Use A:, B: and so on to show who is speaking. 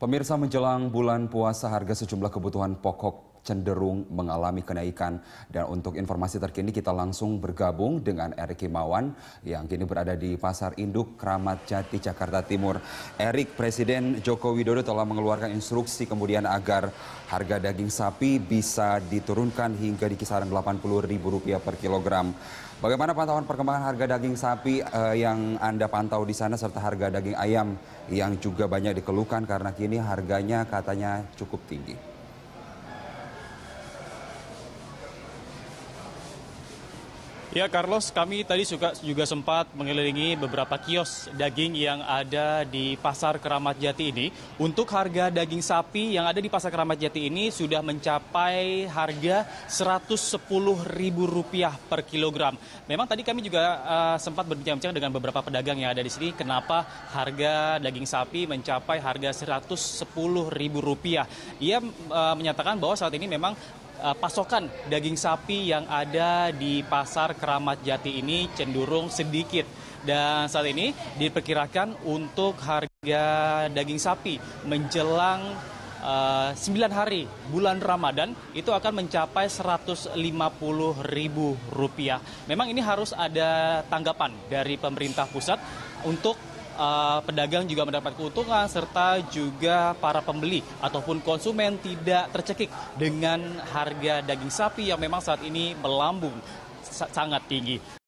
A: Pemirsa menjelang bulan puasa harga sejumlah kebutuhan pokok cenderung mengalami kenaikan. Dan untuk informasi terkini kita langsung bergabung dengan Erik Himawan yang kini berada di Pasar Induk Kramat Jati, Jakarta Timur. Erik, Presiden Joko Widodo telah mengeluarkan instruksi kemudian agar harga daging sapi bisa diturunkan hingga di kisaran Rp80.000 per kilogram. Bagaimana pantauan perkembangan harga daging sapi eh, yang Anda pantau di sana serta harga daging ayam yang juga banyak dikeluhkan karena kini harganya katanya cukup tinggi? Ya
B: Carlos, kami tadi
A: juga, juga sempat
B: mengelilingi beberapa kios daging yang ada di Pasar Keramat Jati ini. Untuk harga daging sapi yang ada di Pasar Keramat Jati ini sudah mencapai harga Rp110.000 per kilogram. Memang tadi kami juga uh, sempat berbincang-bincang dengan beberapa pedagang yang ada di sini kenapa harga daging sapi mencapai harga Rp110.000. Ia uh, menyatakan bahwa saat ini memang Eh, pasokan daging sapi yang ada di pasar Keramat Jati ini cenderung sedikit. Dan saat ini diperkirakan untuk harga daging sapi menjelang uh, eh, 9 hari bulan Ramadan itu akan mencapai Rp150.000. Memang ini harus ada tanggapan dari pemerintah pusat untuk uh, pedagang juga mendapat keuntungan serta juga para pembeli ataupun konsumen tidak tercekik dengan harga daging sapi yang memang saat ini melambung sangat tinggi.